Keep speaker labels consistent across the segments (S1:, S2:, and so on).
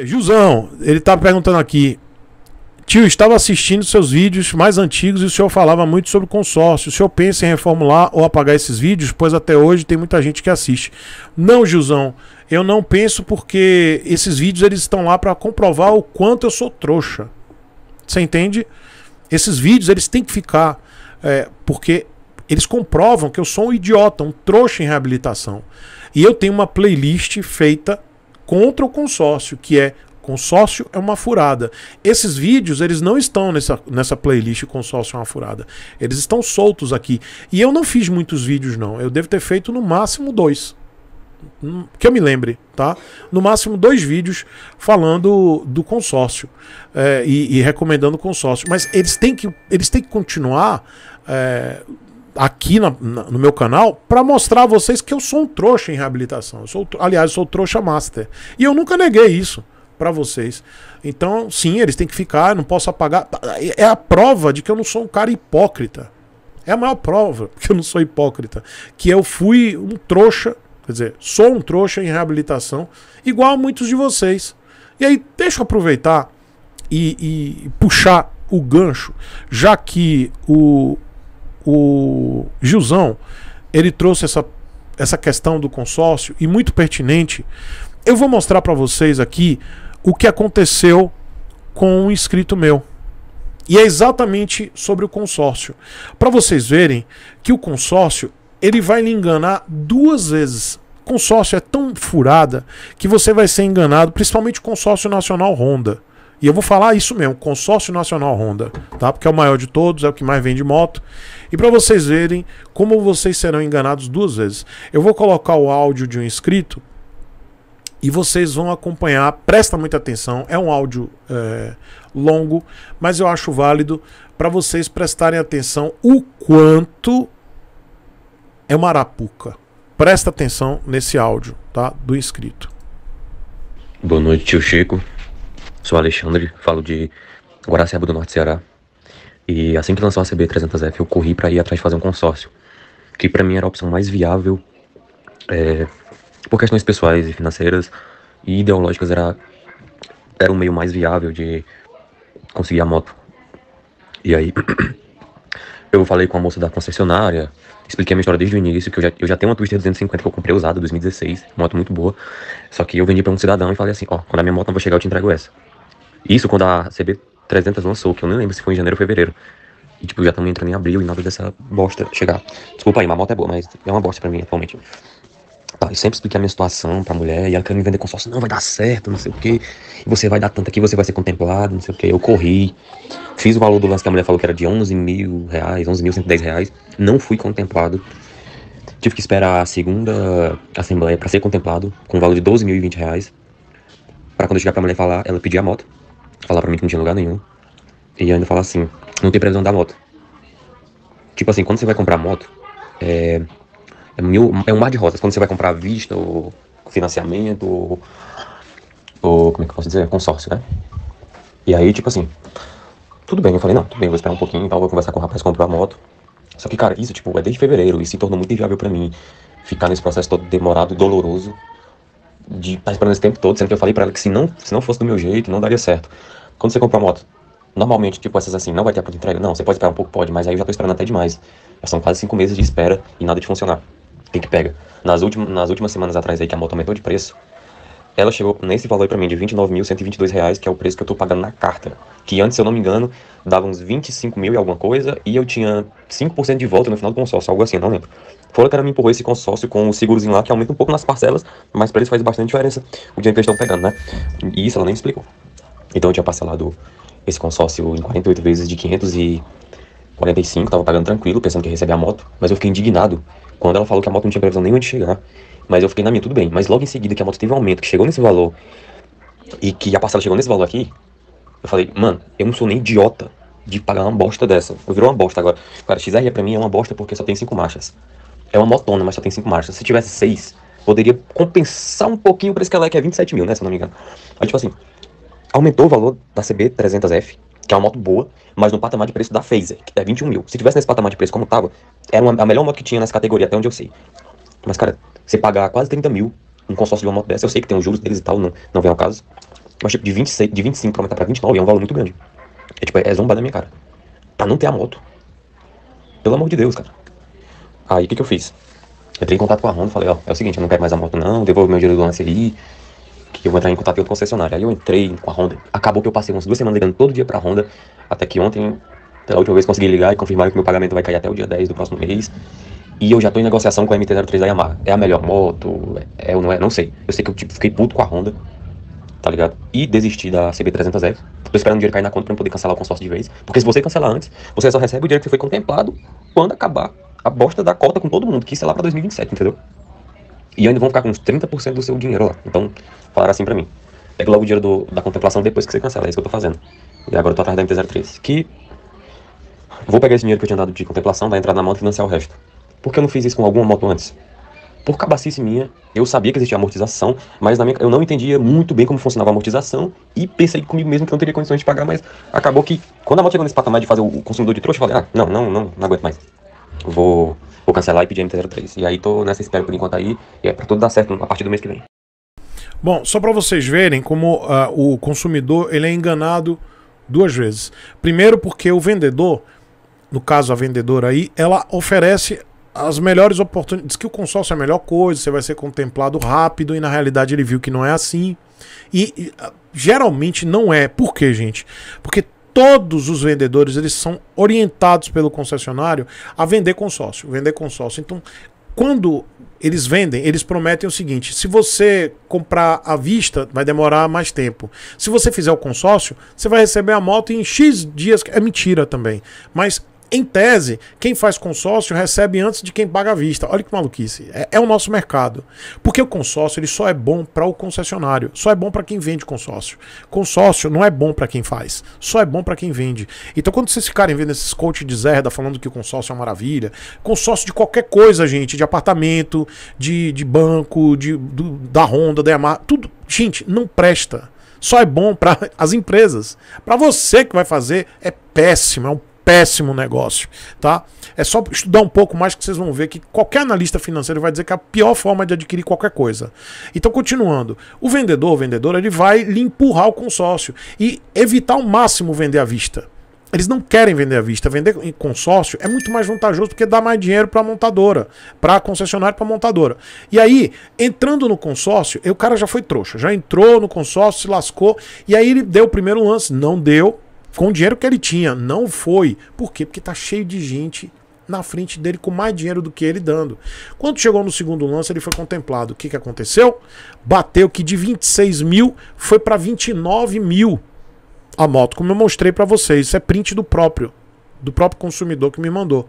S1: É, Jusão, ele tá perguntando aqui. Tio, estava assistindo seus vídeos mais antigos e o senhor falava muito sobre consórcio. O senhor pensa em reformular ou apagar esses vídeos? Pois até hoje tem muita gente que assiste. Não, Jusão, eu não penso porque esses vídeos eles estão lá para comprovar o quanto eu sou trouxa. Você entende? Esses vídeos eles têm que ficar é, porque eles comprovam que eu sou um idiota, um trouxa em reabilitação. E eu tenho uma playlist feita contra o consórcio, que é consórcio é uma furada. Esses vídeos, eles não estão nessa, nessa playlist consórcio é uma furada. Eles estão soltos aqui. E eu não fiz muitos vídeos não, eu devo ter feito no máximo dois. Que eu me lembre, tá? No máximo dois vídeos falando do consórcio é, e, e, recomendando o consórcio. Mas eles têm que, eles têm que continuar é, aqui na, na, no meu canal para mostrar a vocês que eu sou um trouxa em reabilitação. Eu sou, aliás, eu sou trouxa master. E eu nunca neguei isso para vocês. Então, sim, eles têm que ficar, não posso apagar. Tá, é, é a prova de que eu não sou um cara hipócrita. É a maior prova que eu não sou hipócrita. Que eu fui um trouxa, quer dizer, sou um trouxa em reabilitação, igual a muitos de vocês. E aí, deixa eu aproveitar e, e puxar o gancho, já que o, o Gilzão, ele trouxe essa, essa questão do consórcio e muito pertinente. Eu vou mostrar para vocês aqui o que aconteceu com um inscrito meu. E é exatamente sobre o consórcio. Para vocês verem que o consórcio, ele vai lhe enganar duas vezes. Consórcio é tão furada que você vai ser enganado, principalmente o consórcio nacional Honda. E eu vou falar isso mesmo, consórcio nacional Honda, tá? Porque é o maior de todos, é o que mais vende moto. E para vocês verem como vocês serão enganados duas vezes. Eu vou colocar o áudio de um inscrito e vocês vão acompanhar. Presta muita atenção, é um áudio é, longo, mas eu acho válido para vocês prestarem atenção o quanto é uma arapuca. Presta atenção nesse áudio, tá? Do inscrito.
S2: Boa noite, tio Chico. Sou Alexandre, falo de Guaraciaba do Norte Ceará. E assim que lançou a CB300F, eu corri para ir atrás de fazer um consórcio, que para mim era a opção mais viável, é, por questões pessoais e financeiras e ideológicas, era, era o meio mais viável de conseguir a moto. E aí, eu falei com a moça da concessionária, expliquei a minha história desde o início, que eu já, eu já tenho uma Twister 250 que eu comprei usada, 2016, moto muito boa. Só que eu vendi para um cidadão e falei assim, ó, oh, quando a minha moto não vai chegar, eu te entrego essa. Isso quando a CB 300 lançou, que eu nem lembro se foi em janeiro ou fevereiro. E, tipo, já estamos entrando em abril e nada dessa bosta chegar. Desculpa aí, uma moto é boa, mas é uma bosta pra mim atualmente. Tá, eu sempre expliquei a minha situação pra mulher e ela quer me vender consórcio. Não, vai dar certo, não sei o quê. E você vai dar tanto aqui, você vai ser contemplado, não sei o quê. Eu corri, fiz o valor do lance que a mulher falou que era de 11 mil reais, 11 mil 110 reais. Não fui contemplado. Tive que esperar a segunda assembleia para ser contemplado, com o valor de 12 mil e 20 reais. Pra quando eu chegar pra mulher falar, ela pedir a moto falar pra mim que não tinha lugar nenhum. E ainda falar assim, não tem previsão da moto. Tipo assim, quando você vai comprar moto, é, é, mil, é um mar de rosas. Quando você vai comprar à vista, ou financiamento, ou, ou como é que eu posso dizer? Consórcio, né? E aí, tipo assim, tudo bem, eu falei, não, tudo bem, vou esperar um pouquinho e então tal, vou conversar com o rapaz comprar a moto. Só que, cara, isso, tipo, é desde fevereiro e se tornou muito inviável para mim ficar nesse processo todo demorado, e doloroso, de esperando esse tempo todo, sendo que eu falei para ela que se não, se não fosse do meu jeito, não daria certo. Quando você compra uma moto, normalmente, tipo, essas assim, não vai ter a pronta entrega? Não, você pode esperar um pouco, pode, mas aí eu já tô esperando até demais. Já são quase cinco meses de espera e nada de funcionar. O que que pega? Nas, últimas nas últimas semanas atrás aí que a moto aumentou de preço, ela chegou nesse valor para mim de R$ reais que é o preço que eu estou pagando na carta. Que antes, se eu não me engano, dava uns 25 mil e alguma coisa, e eu tinha 5% de volta no final do consórcio, algo assim, não lembro. Fora que ela me empurrou esse consórcio com o segurozinho lá, que aumenta um pouco nas parcelas, mas para eles faz bastante diferença o dinheiro que eles estão pegando, né? E isso ela nem explicou. Então eu tinha parcelado esse consórcio em 48 vezes de 545, tava pagando tranquilo, pensando que ia receber a moto, mas eu fiquei indignado quando ela falou que a moto não tinha previsão nenhuma de chegar. Mas eu fiquei na minha, tudo bem. Mas logo em seguida que a moto teve um aumento, que chegou nesse valor, e que a parcela chegou nesse valor aqui, eu falei, mano, eu não sou nem idiota de pagar uma bosta dessa. Eu virou uma bosta agora. Cara, XR pra mim é uma bosta porque só tem cinco marchas. É uma motona, mas só tem cinco marchas. Se tivesse seis, poderia compensar um pouquinho o preço que ela é, que é 27 mil, né? Se eu não me engano. Aí, tipo assim, aumentou o valor da CB300F, que é uma moto boa, mas no patamar de preço da Phaser, que é 21 mil. Se tivesse nesse patamar de preço como tava, era uma, a melhor moto que tinha nessa categoria, até onde eu sei. Mas, cara, você pagar quase 30 mil um consórcio de uma moto dessa, eu sei que tem os juros deles e tal, não, não vem ao caso. Mas, tipo, de, 26, de 25 pra aumentar pra 29 é um valor muito grande. É, tipo, é, é zombar da minha cara. Pra não ter a moto. Pelo amor de Deus, cara. Aí, o que que eu fiz? Eu entrei em contato com a Honda, falei, ó, é o seguinte, eu não quero mais a moto não, devolvo meu dinheiro do lance ali, que eu vou entrar em contato com outro concessionário. Aí eu entrei com a Honda, acabou que eu passei umas duas semanas ligando todo dia pra Honda, até que ontem, pela última vez, consegui ligar e confirmaram que meu pagamento vai cair até o dia 10 do próximo mês. E eu já tô em negociação com a MT-03 da Yamaha. É a melhor moto? É, é ou não é? Não sei. Eu sei que eu tipo, fiquei puto com a Honda, tá ligado? E desisti da CB300F. Tô esperando o dinheiro cair na conta pra poder cancelar o consórcio de vez. Porque se você cancelar antes, você só recebe o dinheiro que foi contemplado quando acabar a bosta da cota com todo mundo, que isso é lá pra 2027, entendeu? E ainda vão ficar com uns 30% do seu dinheiro lá. Então, falaram assim pra mim. Pega logo o dinheiro do, da contemplação depois que você cancela. É isso que eu tô fazendo. E agora eu tô atrás da MT-03. Que. Vou pegar esse dinheiro que eu tinha dado de contemplação, vai entrar na moto e financiar o resto. Por que eu não fiz isso com alguma moto antes? Por cabacice minha, eu sabia que existia amortização, mas minha, eu não entendia muito bem como funcionava a amortização e pensei comigo mesmo que eu não teria condições de pagar, mas acabou que quando a moto chegou nesse patamar de fazer o consumidor de trouxa, eu falei, ah, não, não, não, não aguento mais. Vou, vou cancelar e pedir a MT-03. E aí tô nessa espera por enquanto aí, e é pra tudo dar certo a partir do mês que vem.
S1: Bom, só para vocês verem como uh, o consumidor ele é enganado duas vezes. Primeiro porque o vendedor, no caso a vendedora aí, ela oferece as melhores oportunidades. Diz que o consórcio é a melhor coisa, você vai ser contemplado rápido, e na realidade ele viu que não é assim. E, e ah, geralmente não é. Por quê, gente? Porque todos os vendedores eles são orientados pelo concessionário a vender consórcio, vender consórcio. Então, quando eles vendem, eles prometem o seguinte: se você comprar à vista, vai demorar mais tempo. Se você fizer o consórcio, você vai receber a moto em X dias. É mentira também. Mas em tese, quem faz consórcio recebe antes de quem paga a vista. Olha que maluquice. É, é o nosso mercado. Porque o consórcio ele só é bom para o concessionário, só é bom para quem vende consórcio. Consórcio não é bom para quem faz, só é bom para quem vende. Então, quando vocês ficarem vendo esses coaches de Zerda falando que o consórcio é uma maravilha, consórcio de qualquer coisa, gente, de apartamento, de, de banco, de, do, da Honda, da Yamaha, tudo, gente, não presta só é bom para as empresas. Para você que vai fazer, é péssimo, é um péssimo negócio, tá? É só estudar um pouco mais que vocês vão ver que qualquer analista financeiro vai dizer que é a pior forma de adquirir qualquer coisa. Então, continuando, o vendedor, o vendedor, ele vai lhe empurrar o consórcio e evitar ao máximo vender à vista. Eles não querem vender à vista. Vender em consórcio é muito mais vantajoso porque dá mais dinheiro para a montadora, para a concessionária, para a montadora. E aí, entrando no consórcio, o cara já foi trouxa, já entrou no consórcio, se lascou, e aí ele deu o primeiro lance, não deu, com o dinheiro que ele tinha, não foi. Por quê? Porque tá cheio de gente na frente dele com mais dinheiro do que ele dando. Quando chegou no segundo lance, ele foi contemplado. O que, que aconteceu? Bateu que de 26 mil foi para 29 mil a moto, como eu mostrei para vocês. Isso é print do próprio, do próprio consumidor que me mandou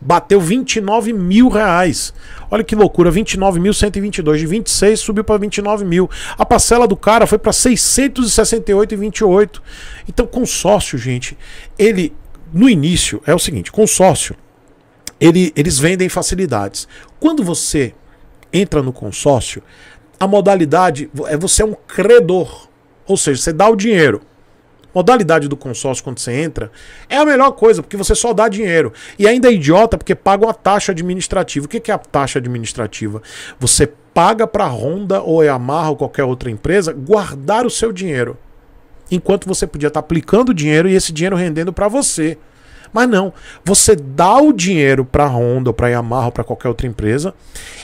S1: bateu 29 mil reais. Olha que loucura, 29.122. De 26 subiu para 29 mil. A parcela do cara foi para 668,28. Então, consórcio, gente, ele, no início, é o seguinte: consórcio, ele, eles vendem facilidades. Quando você entra no consórcio, a modalidade é você é um credor. Ou seja, você dá o dinheiro modalidade do consórcio quando você entra, é a melhor coisa, porque você só dá dinheiro. E ainda é idiota porque paga uma taxa administrativa. O que é a taxa administrativa? Você paga para a Honda ou é Yamaha ou qualquer outra empresa guardar o seu dinheiro. Enquanto você podia estar tá aplicando o dinheiro e esse dinheiro rendendo para você. Mas não, você dá o dinheiro para a Honda, para a Yamaha, para qualquer outra empresa,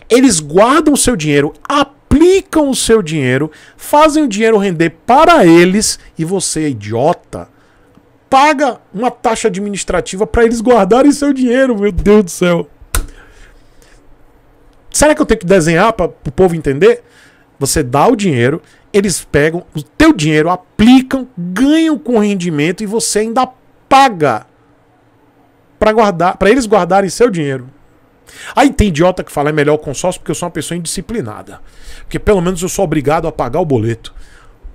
S1: eles guardam o seu dinheiro, aplicam aplicam o seu dinheiro, fazem o dinheiro render para eles e você, idiota, paga uma taxa administrativa para eles guardarem seu dinheiro, meu Deus do céu. Será que eu tenho que desenhar para o povo entender? Você dá o dinheiro, eles pegam o teu dinheiro, aplicam, ganham com rendimento e você ainda paga para guardar, para eles guardarem seu dinheiro. Aí tem idiota que fala é melhor o consórcio porque eu sou uma pessoa indisciplinada. Porque pelo menos eu sou obrigado a pagar o boleto.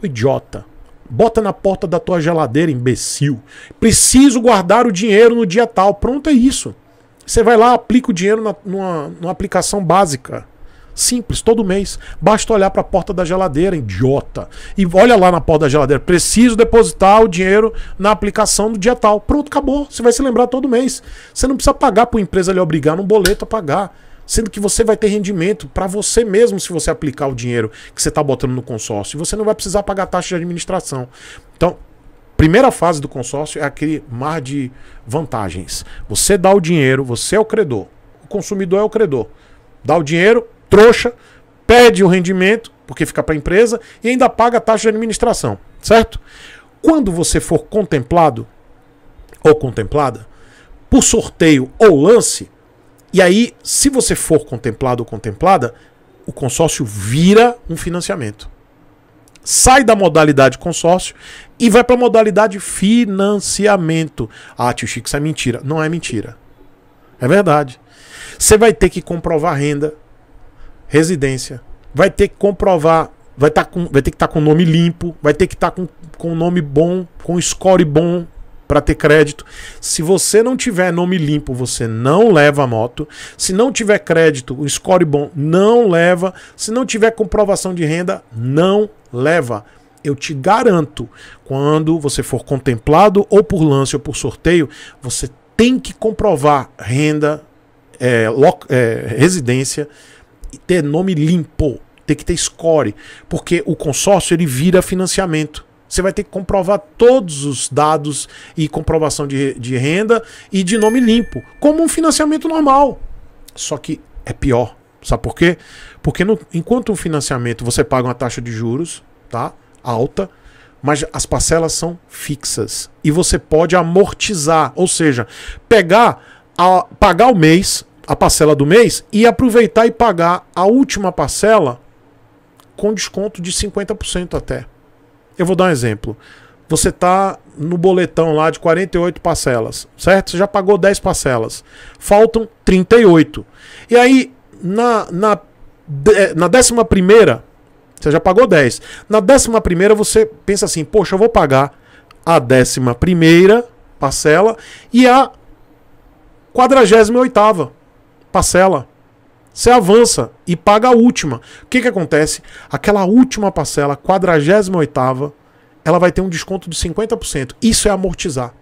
S1: idiota. Bota na porta da tua geladeira, imbecil. Preciso guardar o dinheiro no dia tal. Pronto, é isso. Você vai lá, aplica o dinheiro na, numa, numa aplicação básica. Simples, todo mês. Basta olhar para a porta da geladeira, idiota. E olha lá na porta da geladeira. Preciso depositar o dinheiro na aplicação do dia tal. Pronto, acabou. Você vai se lembrar todo mês. Você não precisa pagar para a empresa lhe obrigar num boleto a pagar. Sendo que você vai ter rendimento para você mesmo se você aplicar o dinheiro que você está botando no consórcio. você não vai precisar pagar taxa de administração. Então, primeira fase do consórcio é aquele mar de vantagens. Você dá o dinheiro, você é o credor. O consumidor é o credor. Dá o dinheiro, trouxa, pede o rendimento, porque fica para a empresa, e ainda paga a taxa de administração, certo? Quando você for contemplado ou contemplada por sorteio ou lance, e aí, se você for contemplado ou contemplada, o consórcio vira um financiamento. Sai da modalidade consórcio e vai para a modalidade financiamento. Ah, tio Chico, isso é mentira. Não é mentira. É verdade. Você vai ter que comprovar renda, residência. Vai ter que comprovar, vai, tá com, vai ter que estar tá com nome limpo, vai ter que estar tá com, com nome bom, com score bom para ter crédito. Se você não tiver nome limpo, você não leva a moto. Se não tiver crédito, o score bom, não leva. Se não tiver comprovação de renda, não leva. Eu te garanto, quando você for contemplado ou por lance ou por sorteio, você tem que comprovar renda, é, é, residência, ter nome limpo, tem que ter score, porque o consórcio ele vira financiamento. Você vai ter que comprovar todos os dados e comprovação de, de renda e de nome limpo, como um financiamento normal. Só que é pior. Sabe por quê? Porque no, enquanto um financiamento você paga uma taxa de juros, tá? Alta, mas as parcelas são fixas. E você pode amortizar, ou seja, pegar a, pagar o mês, a parcela do mês e aproveitar e pagar a última parcela com desconto de 50% até. Eu vou dar um exemplo. Você tá no boletão lá de 48 parcelas, certo? Você já pagou 10 parcelas. Faltam 38. E aí, na, na, eh, na décima primeira, você já pagou 10. Na décima primeira, você pensa assim, poxa, eu vou pagar a décima primeira parcela e a quadragésima oitava parcela. Você avança e paga a última. O que, que acontece? Aquela última parcela, 48 ela vai ter um desconto de 50%. Isso é amortizar.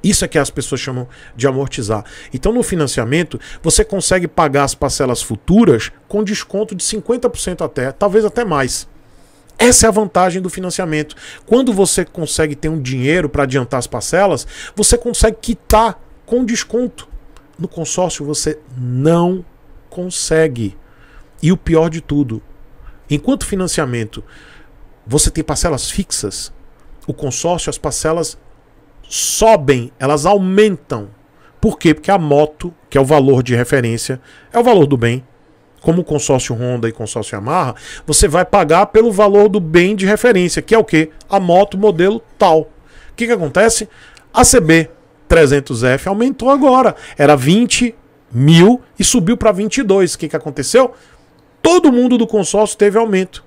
S1: Isso é que as pessoas chamam de amortizar. Então, no financiamento, você consegue pagar as parcelas futuras com desconto de 50% até, talvez até mais. Essa é a vantagem do financiamento. Quando você consegue ter um dinheiro para adiantar as parcelas, você consegue quitar com desconto. No consórcio você não consegue. E o pior de tudo, enquanto financiamento você tem parcelas fixas, o consórcio, as parcelas sobem, elas aumentam. Por quê? Porque a moto, que é o valor de referência, é o valor do bem. Como o consórcio Honda e consórcio Yamaha, você vai pagar pelo valor do bem de referência, que é o quê? A moto modelo tal. O que, que acontece? A CB 300F aumentou agora. Era 20 mil e subiu para 22. O que, que aconteceu? Todo mundo do consórcio teve aumento.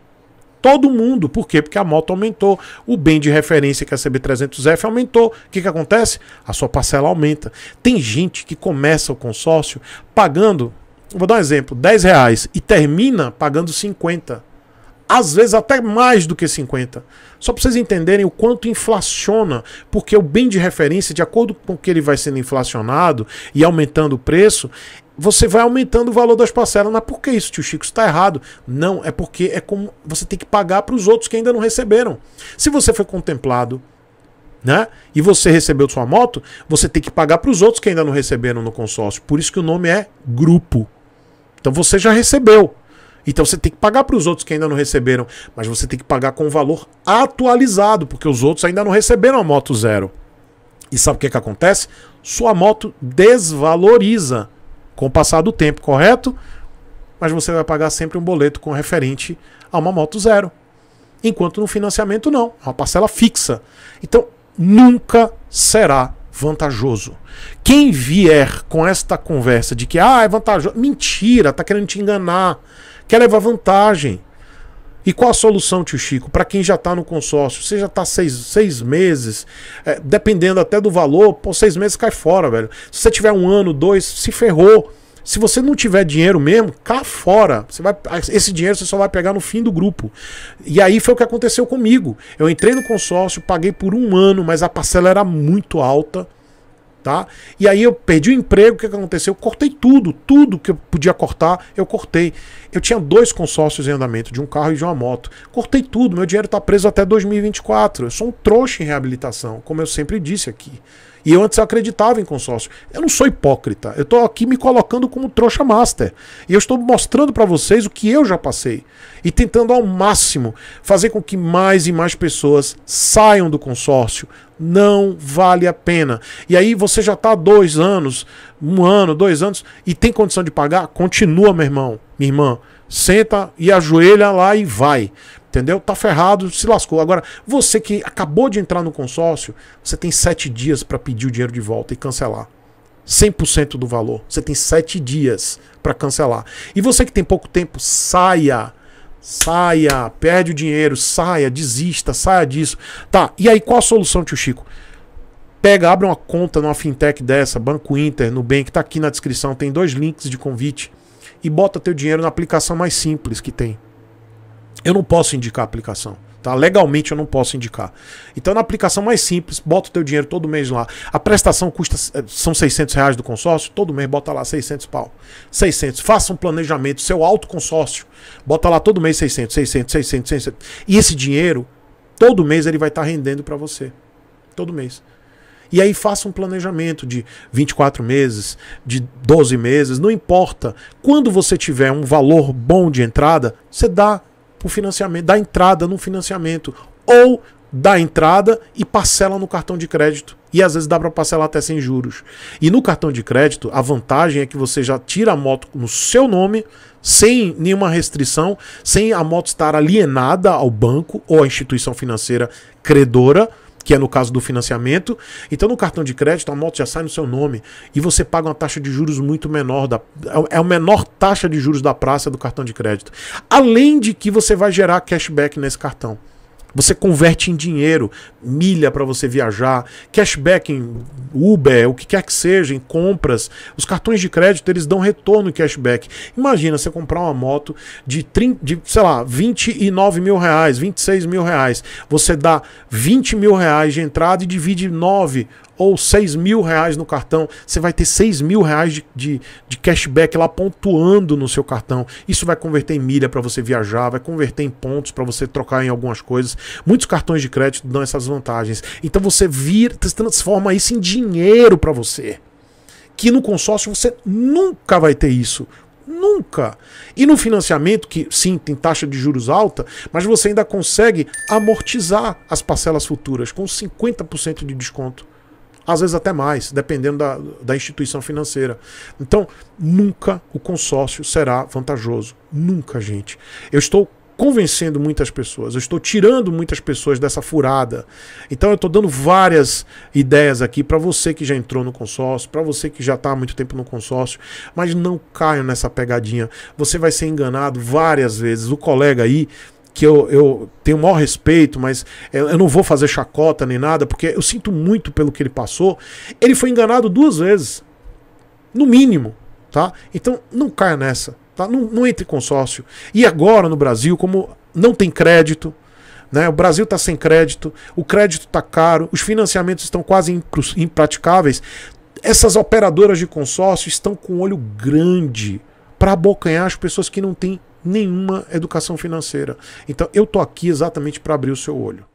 S1: Todo mundo. Por quê? Porque a moto aumentou. O bem de referência que é a CB300F aumentou. O que, que acontece? A sua parcela aumenta. Tem gente que começa o consórcio pagando, vou dar um exemplo, 10 reais e termina pagando 50 às vezes até mais do que 50. Só para vocês entenderem o quanto inflaciona, porque o bem de referência, de acordo com que ele vai sendo inflacionado e aumentando o preço, você vai aumentando o valor das parcelas. Mas por que isso, tio Chico? está errado. Não, é porque é como você tem que pagar para os outros que ainda não receberam. Se você foi contemplado né? E você recebeu sua moto, você tem que pagar para os outros que ainda não receberam no consórcio. Por isso que o nome é grupo. Então você já recebeu. Então você tem que pagar para os outros que ainda não receberam, mas você tem que pagar com o valor atualizado, porque os outros ainda não receberam a moto zero. E sabe o que, que acontece? Sua moto desvaloriza com o passar do tempo, correto? Mas você vai pagar sempre um boleto com referente a uma moto zero. Enquanto no financiamento não, é uma parcela fixa. Então nunca será vantajoso. Quem vier com esta conversa de que ah, é vantajoso, mentira, tá querendo te enganar, quer levar vantagem. E qual a solução, tio Chico? Para quem já está no consórcio, você já está seis, seis meses, é, dependendo até do valor, pô, seis meses cai fora, velho. Se você tiver um ano, dois, se ferrou. Se você não tiver dinheiro mesmo, cá fora. Você vai, esse dinheiro você só vai pegar no fim do grupo. E aí foi o que aconteceu comigo. Eu entrei no consórcio, paguei por um ano, mas a parcela era muito alta. Tá? E aí eu perdi o emprego, o que aconteceu? Eu cortei tudo, tudo que eu podia cortar, eu cortei. Eu tinha dois consórcios em andamento, de um carro e de uma moto. Cortei tudo, meu dinheiro está preso até 2024. Eu sou um trouxa em reabilitação, como eu sempre disse aqui. E eu antes eu acreditava em consórcio. Eu não sou hipócrita. Eu estou aqui me colocando como trouxa master. E eu estou mostrando para vocês o que eu já passei. E tentando ao máximo fazer com que mais e mais pessoas saiam do consórcio. Não vale a pena. E aí você já está dois anos, um ano, dois anos, e tem condição de pagar? Continua, meu irmão, minha irmã senta e ajoelha lá e vai. Entendeu? Tá ferrado, se lascou. Agora, você que acabou de entrar no consórcio, você tem sete dias para pedir o dinheiro de volta e cancelar. 100% do valor. Você tem sete dias para cancelar. E você que tem pouco tempo, saia. Saia, perde o dinheiro, saia, desista, saia disso. Tá, e aí qual a solução, tio Chico? Pega, abre uma conta numa fintech dessa, Banco Inter, Nubank, tá aqui na descrição, tem dois links de convite e bota teu dinheiro na aplicação mais simples que tem. Eu não posso indicar a aplicação. Tá? Legalmente eu não posso indicar. Então, na aplicação mais simples, bota o teu dinheiro todo mês lá. A prestação custa eh, são 600 reais do consórcio, todo mês bota lá 600 pau. 600. Faça um planejamento, seu alto consórcio. Bota lá todo mês 600, 600, 600, 600. E esse dinheiro, todo mês ele vai estar tá rendendo para você. Todo mês. E aí faça um planejamento de 24 meses, de 12 meses, não importa. Quando você tiver um valor bom de entrada, você dá o financiamento, dá entrada no financiamento ou dá entrada e parcela no cartão de crédito. E às vezes dá para parcelar até sem juros. E no cartão de crédito, a vantagem é que você já tira a moto no seu nome, sem nenhuma restrição, sem a moto estar alienada ao banco ou à instituição financeira credora que é no caso do financiamento. Então, no cartão de crédito, a moto já sai no seu nome e você paga uma taxa de juros muito menor. Da, é, é a menor taxa de juros da praça do cartão de crédito. Além de que você vai gerar cashback nesse cartão. Você converte em dinheiro, milha para você viajar, cashback em Uber, o que quer que seja, em compras. Os cartões de crédito, eles dão retorno em cashback. Imagina você comprar uma moto de, 30, de sei lá, 29 mil reais, 26 mil reais. Você dá 20 mil reais de entrada e divide 9 ou 6 mil reais no cartão, você vai ter 6 mil reais de, de, de cashback lá pontuando no seu cartão. Isso vai converter em milha para você viajar, vai converter em pontos para você trocar em algumas coisas. Muitos cartões de crédito dão essas vantagens. Então você vira, transforma isso em dinheiro para você. Que no consórcio você nunca vai ter isso. Nunca. E no financiamento, que sim, tem taxa de juros alta, mas você ainda consegue amortizar as parcelas futuras com 50% de desconto às vezes até mais, dependendo da, da instituição financeira. Então, nunca o consórcio será vantajoso. Nunca, gente. Eu estou convencendo muitas pessoas, eu estou tirando muitas pessoas dessa furada. Então eu estou dando várias ideias aqui para você que já entrou no consórcio, para você que já está há muito tempo no consórcio, mas não caia nessa pegadinha. Você vai ser enganado várias vezes. O colega aí que eu, eu tenho o maior respeito, mas eu, não vou fazer chacota nem nada, porque eu sinto muito pelo que ele passou. Ele foi enganado duas vezes, no mínimo, tá? Então não caia nessa, tá? Não, não entre consórcio. E agora no Brasil, como não tem crédito, né? O Brasil está sem crédito, o crédito está caro, os financiamentos estão quase impraticáveis. Essas operadoras de consórcio estão com um olho grande para abocanhar as pessoas que não têm nenhuma educação financeira. Então eu tô aqui exatamente para abrir o seu olho.